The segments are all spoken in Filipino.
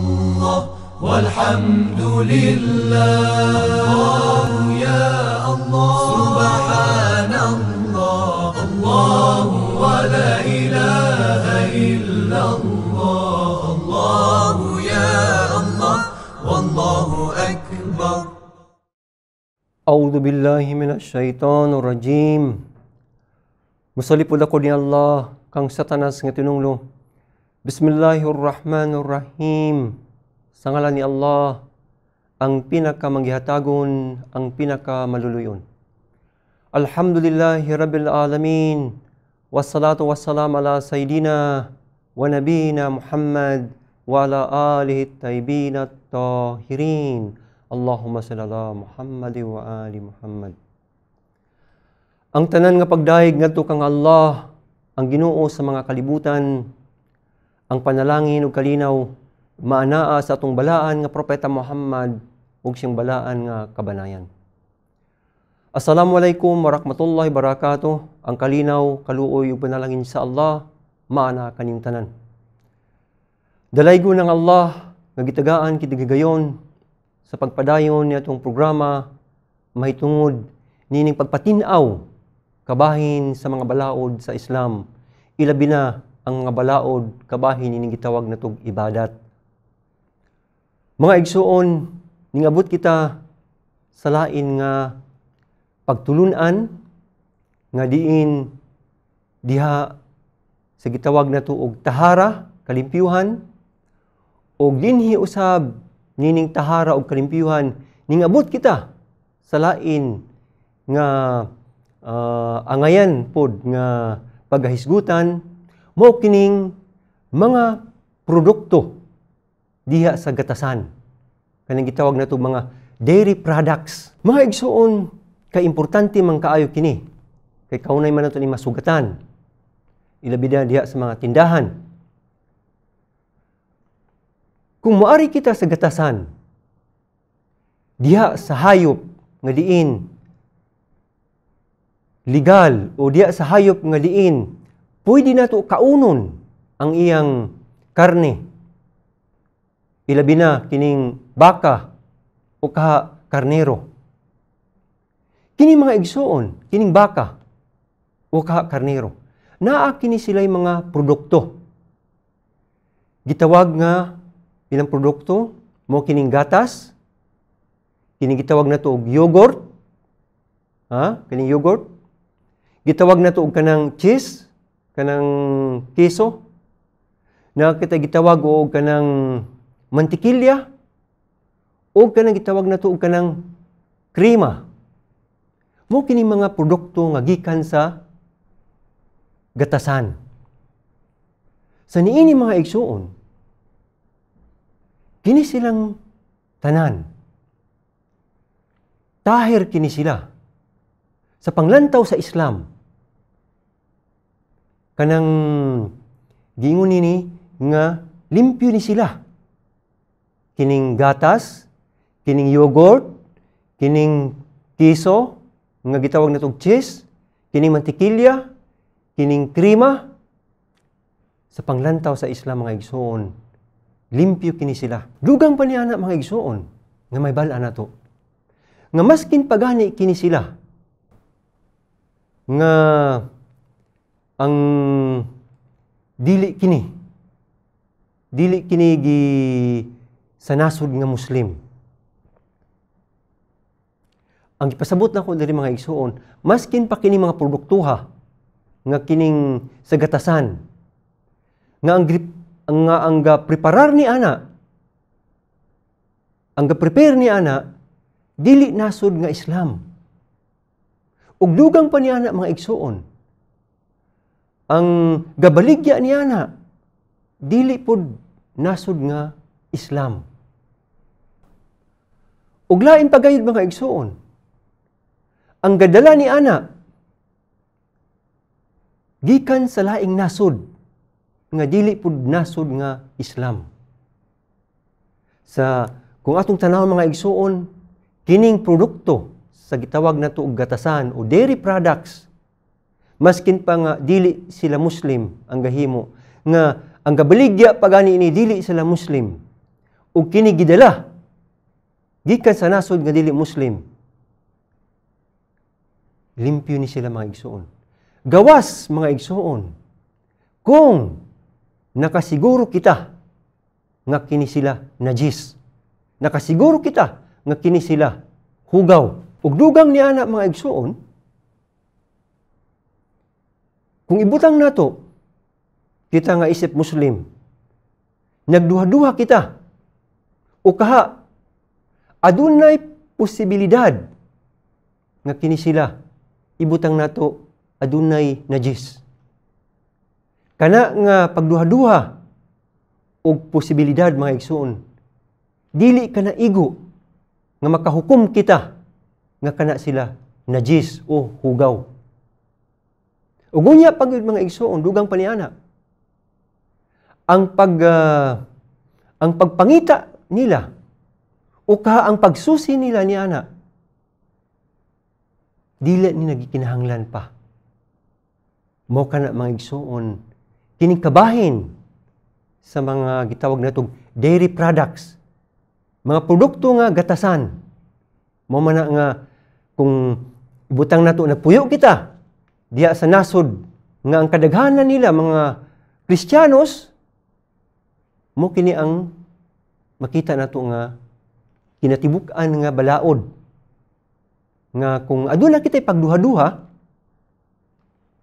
الله والحمد لله الله يا الله سبحان الله الله ولا إله إلا الله الله يا الله والله أكبر أعوذ بالله من الشيطان الرجيم مصلي ako ni Allah kang satanas nga tinunglo Bismillahirrahmanirrahim. Sa ngala ni Allah, ang pinakamanggihatagon, ang pinakamaluluyon. Alhamdulillahi Rabbil Alamin. Wassalatu wassalam ala Sayyidina wa Nabina Muhammad wa ala alihi tayyibin tahirin. Allahumma salli ala Muhammad wa ali Muhammad. Ang tanan nga pagdayeg ngadto kang Allah, ang Ginoo sa mga kalibutan, ang panalangin ug kalinaw maanaa sa atong balaan nga propeta Muhammad ug siyang balaan nga kabanayan. Assalamualaikum warahmatullahi wabarakatuh. Ang kalinaw, kaluoy ug panalangin sa Allah maana kaning tanan. Dalaygo ng Allah nga gitagaan kiti gagayon sa pagpadayon ni atong programa mahitungod nining pagpatinaw kabahin sa mga balaod sa Islam ilabi na ang nga balaod kabahin ini gitawag natog ibadat. Mga igsuon, ningabot kita sa lain nga pagtulunan nga diin diha sa gitawag nato og tahara, kalimpyuhan og dinhi usab nining tahara og kalimpyuhan ningabot kita sa lain nga uh, angayan pod nga paghisgutan mo kining mga produkto diha sa gatasan. Kanang gitawag na to mga dairy products. Mga igsoon, importante man kaayo kini. Kay kaunay man nato ni masugatan. Ilabi na diha sa mga tindahan. Kung maari kita sa gatasan, diha sa hayop nga diin legal o diya sa hayop nga diin pwede na to kaunon ang iyang karne. Ilabi na kining baka o ka karnero. Kining mga igsoon, kining baka o ka karnero, naa kini sila'y mga produkto. Gitawag nga ilang produkto, mo kining gatas, kining gitawag na to og yogurt, ha? kining yogurt, gitawag na to og kanang cheese, kanang keso na kita gitawag og kanang mantikilya o kanang gitawag nato og kanang krema mo kini mga produkto nga gikan sa gatasan sa niini mga igsuon kini silang tanan tahir kini sila sa panglantaw sa Islam kanang giingon nini nga limpyo ni sila. Kining gatas, kining yogurt, kining tiso, nga gitawag natog cheese, kining mantikilya, kining krima, sa panglantaw sa Islam mga igsoon, limpyo kini sila. Dugang pa niya mga igsoon, nga may bala na to. Nga maskin pagani kini sila, nga ang dili kini dili kini gi sa nasud nga muslim ang na ko diri mga igsoon maskin pa kini mga produktuha nga kining sagatasan nga ang nga ang ga preparar ni ana ang ga prepare ni ana dili nasud nga Islam ug dugang pa ni ana mga igsoon ang gabaligya niya na dili pod nasud nga Islam. Ug lain pagayod mga igsoon. Ang gadala ni ana gikan sa laing nasud nga dili pod nasud nga Islam. Sa kung atong tanaw mga igsoon, kining produkto sa gitawag nato og gatasan o dairy products maskin pa nga dili sila muslim ang gahimo nga ang gabaligya pagani ini dili sila muslim ug kini gidala gikan sa nasod nga dili muslim limpyo ni sila mga igsoon gawas mga igsoon kung nakasiguro kita nga kini sila najis nakasiguro kita nga kini sila hugaw ug dugang ni anak mga igsoon kung ibutang nato, kita nga isip Muslim, nagduha-duha kita, o kaha, adunay posibilidad nga kini sila ibutang nato adunay najis. Kana nga pagduha-duha og posibilidad mga igsoon, dili kana igo nga makahukom kita nga kana sila najis o hugaw. Ugunya pag mga igsoon dugang paniana. Ang pag uh, ang pagpangita nila o ka ang pagsusi nila ni ana dili ni nagikinahanglan pa. mo kana mga igsoon kining kabahin sa mga gitawag natong dairy products. Mga produkto nga gatasan. mo man nga kung butang nato na puyo kita diya sa nasod nga ang kadaghanan nila mga Kristiyanos mo kini ang makita nato nga kinatibuk-an nga balaod nga kung aduna kita'y pagduha-duha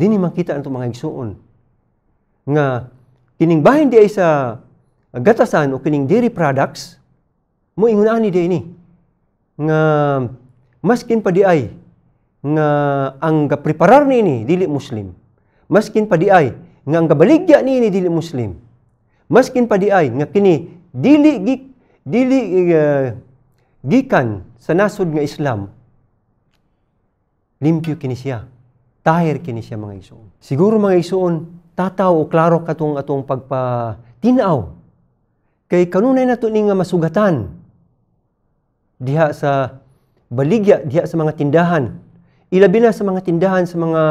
dini makita nato mga igsuon nga kining bahin di ay sa gatasan o kining dairy products mo ani ni ni nga maskin pa di ay nga ang gapreparar ni ini dili muslim. Maskin pa di ay nga ang gabaligya ini dili muslim. Maskin pa di ay nga kini dili gi, dili uh, gikan sa nasud nga Islam. Limpyo kini siya. Tahir kini siya mga igsoon. Siguro mga isuon tataw o klaro katong atong pagpatinaw kay kanunay nato ni nga masugatan diha sa baligya diha sa mga tindahan Ilabi na sa mga tindahan, sa mga,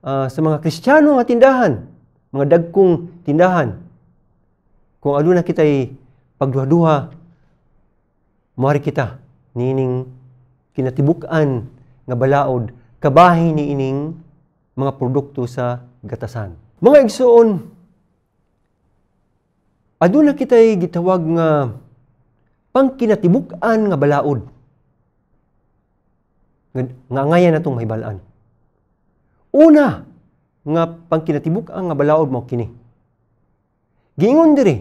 uh, sa mga Kristiyano nga tindahan, mga dagkong tindahan. Kung ano na kita'y pagduha-duha, mari kita, nining kinatibukan nga balaod, kabahin ni ining mga produkto sa gatasan. Mga igsoon, aduna ano kita'y gitawag nga pangkinatibukan nga balaod nga angayan natong mahibalaan. Una nga pangkinatibuk ang ah, nga balaod mo kini. Giingon diri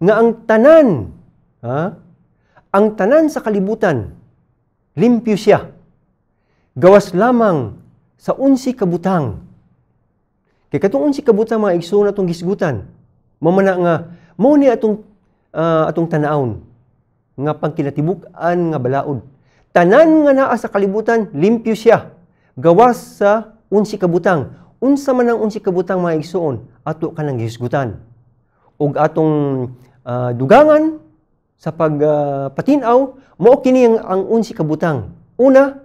nga ang tanan ha, ang tanan sa kalibutan limpyo siya. Gawas lamang sa unsi kabutang. Kay katong unsi kabutang mga igsoon atong gisgutan. Mamana nga mo ni atong uh, atong tanaon, nga pangkinatibuk-an nga balaod Tanan nga naa sa kalibutan, limpyo siya. Gawas sa unsi kabutang. Unsa man ang unsi kabutang mga igsoon, ato ka nang gihisgutan. Ug atong uh, dugangan sa pagpatinaw, ah, uh, mao kini ang, ang unsi kabutang. Una,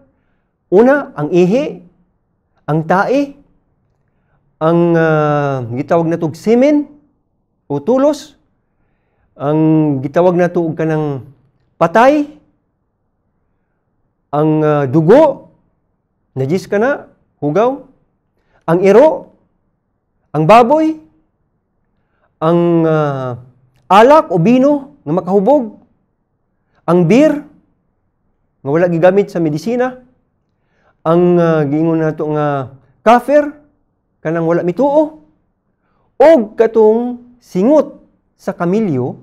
una ang ihi, ang tae, ang uh, gitawag na semen o tulos, ang gitawag na tuog kanang patay, ang ah, dugo, najis ka na, hugaw. Ang iro, ang baboy, ang uh, alak o bino nga makahubog, ang beer nga wala gigamit sa medisina, ang uh, giingon nato nga kafir kanang wala mituo og katong singot sa kamilyo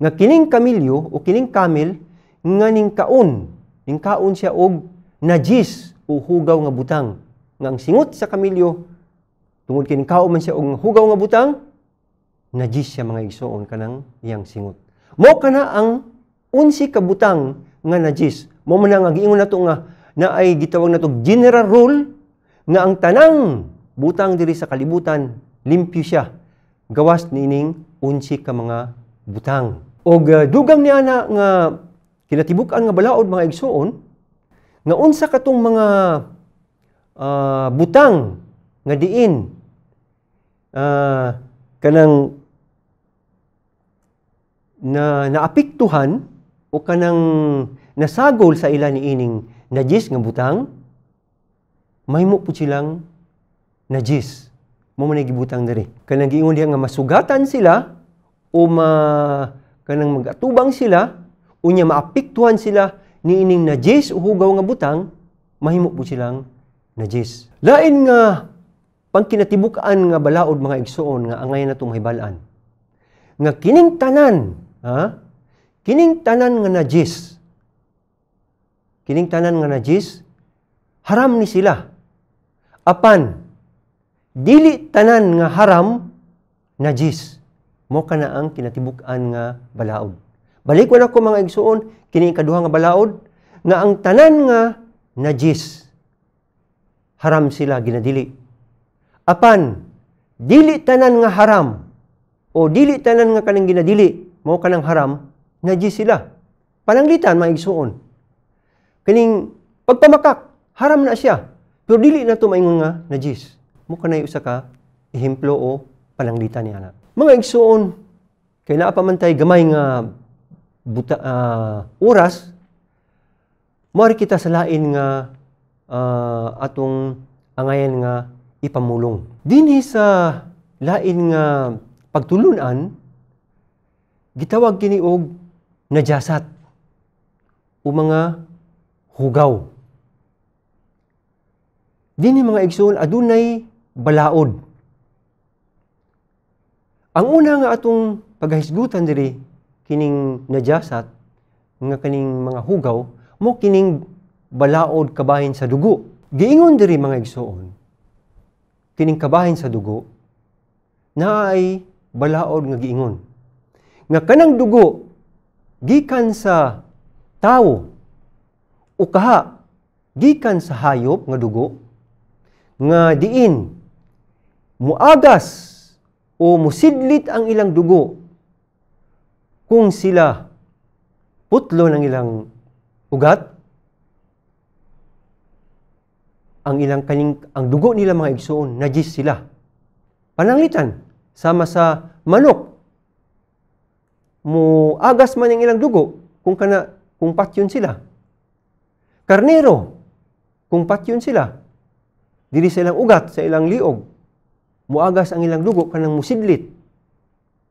nga kining kamilyo o kining kamil nga ning kaon Ingkaon siya og najis o hugaw nga butang nga ang singot sa kamilyo tungod kini kao man siya og hugaw nga butang najis siya mga igsoon kanang iyang singot. Mo kana ang unsi ka butang nga najis. Mo man nga giingon nato nga na ay gitawag nato general rule nga ang tanang butang diri sa kalibutan limpyo siya gawas nining unsi ka mga butang. O uh, eh, dugang ni ana nga kinatibukan nga balaod mga igsuon nga unsa katong mga uh, butang nga diin uh, kanang na naapiktuhan o kanang nasagol sa ila ni ining najis nga butang mahimo pud silang najis mo man gibutang diri kanang giingon diha nga masugatan sila o ma kanang magatubang sila unya maapiktuhan sila ni ining na o uhugaw nga butang, mahimo po silang najis. Lain nga pangkinatibukan nga balaod mga igsoon nga angay na tumahibalaan. Nga kining tanan, ha? Kining tanan nga najis. Kining tanan nga najis, haram ni sila. Apan, dili tanan nga haram, najis. Mo kana ang kinatibukan nga balaod. Balikon ako mga igsuon, kini kaduha nga balaod, nga ang tanan nga najis. Haram sila ginadili. Apan, dili tanan nga haram o dili tanan nga kanang ginadili, mo kanang haram, najis sila. Pananglitan mga igsuon. Kining pagpamakak, haram na siya. Pero dili na to maingon nga najis. Mo kanay usa ka ehemplo o pananglitan niya na. Mga igsuon, kay pa man tay gamay nga buta, uh, oras, mari kita salain nga uh, atong angayan nga ipamulong. Dinhi sa lain nga pagtulunan, gitawag kini og najasat o mga hugaw. Dinhi mga igsoon adunay balaod. Ang una nga atong paghisgutan diri kining najasat nga kaning mga hugaw mo kining balaod kabahin sa dugo. Giingon diri mga igsoon kining kabahin sa dugo na ay balaod nga giingon. Nga kanang dugo gikan sa tao o kaha gikan sa hayop nga dugo nga diin muagas o musidlit ang ilang dugo kung sila putlo ng ilang ugat, ang ilang kaling, ang dugo nila mga igsoon najis sila. Pananglitan sama sa manok mo agas man ang ilang dugo kung kana kung patyon sila. Karnero kung patyon sila. diri sa ilang ugat sa ilang liog. Muagas ang ilang dugo kanang musidlit.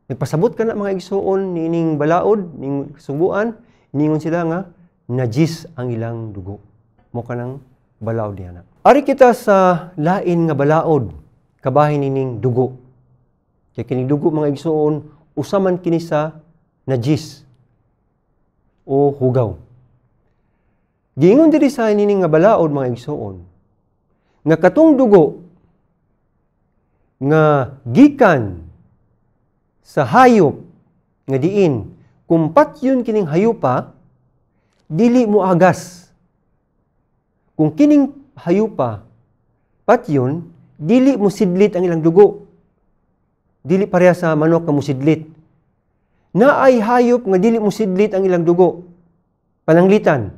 Nagpasabot ka na mga igsuon, nining balaod, ning subuan, ningon sila nga, najis ang ilang dugo. Mo ka ng balaod niya na. Ari kita sa lain nga balaod, kabahin nining dugo. Kaya kining dugo mga igsuon, usaman kini sa najis o hugaw. Giingon diri sa nining nga balaod mga igsuon, nga katong dugo nga gikan sa hayop nga diin kung patyon kining hayupa dili mo agas kung kining hayupa patyon dili mo sidlit ang ilang dugo dili pareha sa manok nga musidlit ay hayop nga dili mo sidlit ang ilang dugo pananglitan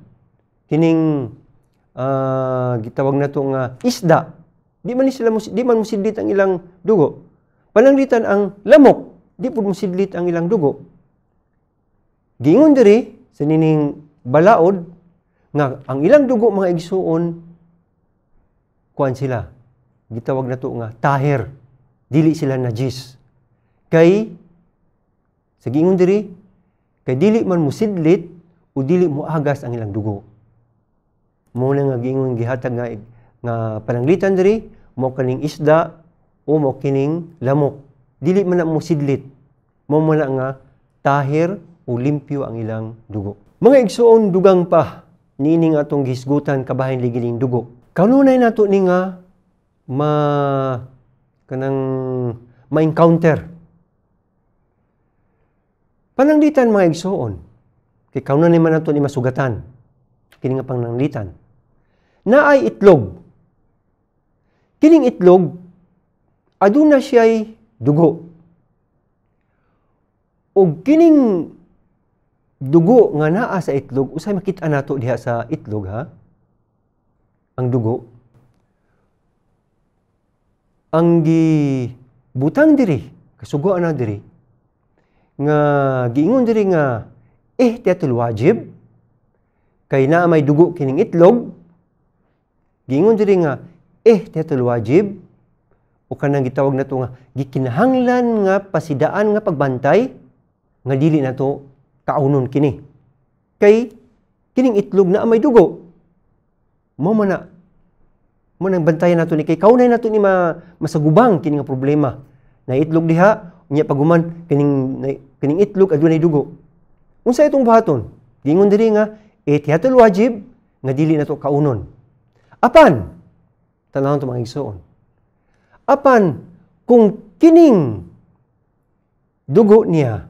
kining uh, gitawag na to nga isda di man sila di man sidlit ang ilang dugo pananglitan ang lamok di pud musidlit ang ilang dugo. Gingon diri sa nining balaod nga ang ilang dugo mga igsuon kuan sila. Gitawag na to nga tahir. Dili sila najis. Kay sa gingon diri kay dili man musidlit sidlit o dili mo agas ang ilang dugo. Mo nga gingon gihatag nga nga pananglitan diri mo kaning isda o mo kining lamok dili man na mo sidlit mao man nga tahir o limpyo ang ilang dugo mga igsuon dugang pa nining atong gisgutan kabahin ligiling dugo kanunay nato ni nga ma kanang ma-encounter pananglitan mga igsuon kay kanunay ni man nato ni masugatan kini nga pananglitan na ay itlog kining itlog aduna siya'y dugo. Og kining dugo nga naa sa itlog, usay makita nato diha sa itlog ha? Ang dugo. Ang gi butang diri, kasugoan na diri, nga giingon diri nga eh tiatul wajib kay na may dugo kining itlog giingon diri nga eh tiatul wajib o kanang gitawag na to nga gikinahanglan nga pasidaan nga pagbantay nga dili na to kaunon kini kay kining itlog na may dugo mao man na mo nang bantayan nato ni kay kaunay nato ni ma, masagubang kini nga problema na itlog diha unya paguman kining kining itlog adunay dugo unsa itong buhaton gingon diri nga itihatul wajib nga dili na nato kaunon apan tanawon to mga igsoon Apan kung kining dugo niya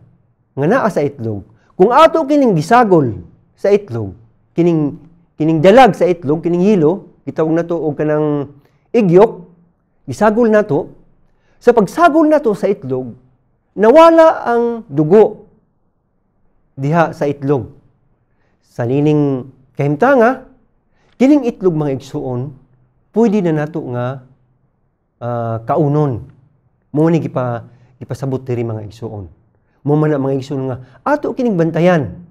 nga naa sa itlog, kung ato kining gisagol sa itlog, kining kining dalag sa itlog, kining hilo, gitawag nato og kanang igyok, gisagol nato. Sa pagsagol nato sa itlog, nawala ang dugo diha sa itlog. Sa nining kahimtanga, kining itlog mga igsuon, pwede na nato nga uh, kaunon. Mo ni gipa gipasabot diri mga igsuon. Mo man mga igsuon nga ato kining bantayan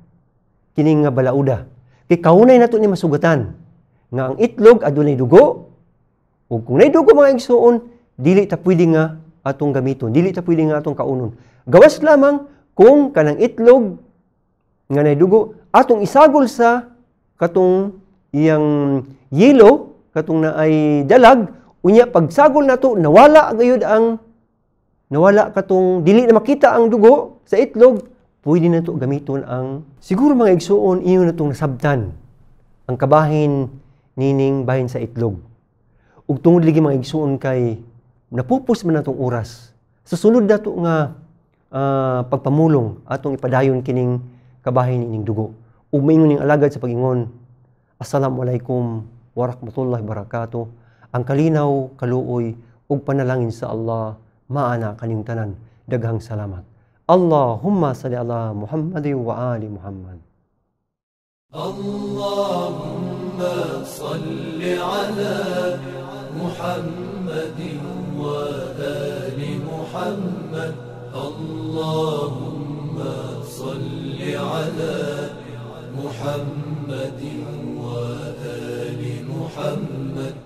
kining nga balauda. Kay kaunay nato ni masugatan nga ang itlog adunay dugo ug kung nay dugo mga igsuon dili ta pwede nga atong gamiton, dili ta pwede nga atong kaunon. Gawas lamang kung kanang itlog nga nay dugo atong isagol sa katong iyang yelo katong na ay dalag Unya pagsagol nato nawala gayud ang nawala katong dili na makita ang dugo sa itlog, pwede na to gamiton ang siguro mga igsuon inyo na tong nasabtan ang kabahin nining bahin sa itlog. Ug tungod lagi mga igsuon kay napupos man natong oras. Sa sunod nato nga uh, pagpamulong atong ipadayon kining kabahin nining dugo. Ug Umingon ning alagad sa pagingon. Assalamualaikum warahmatullahi wabarakatuh ang kalinaw, kaluoy, ug panalangin sa Allah, maana kaning tanan. Daghang salamat. Allahumma salli ala Muhammad wa ali Muhammad. Allahumma salli ala Muhammad wa ali Muhammad. Allahumma salli ala Muhammad wa ali Muhammad.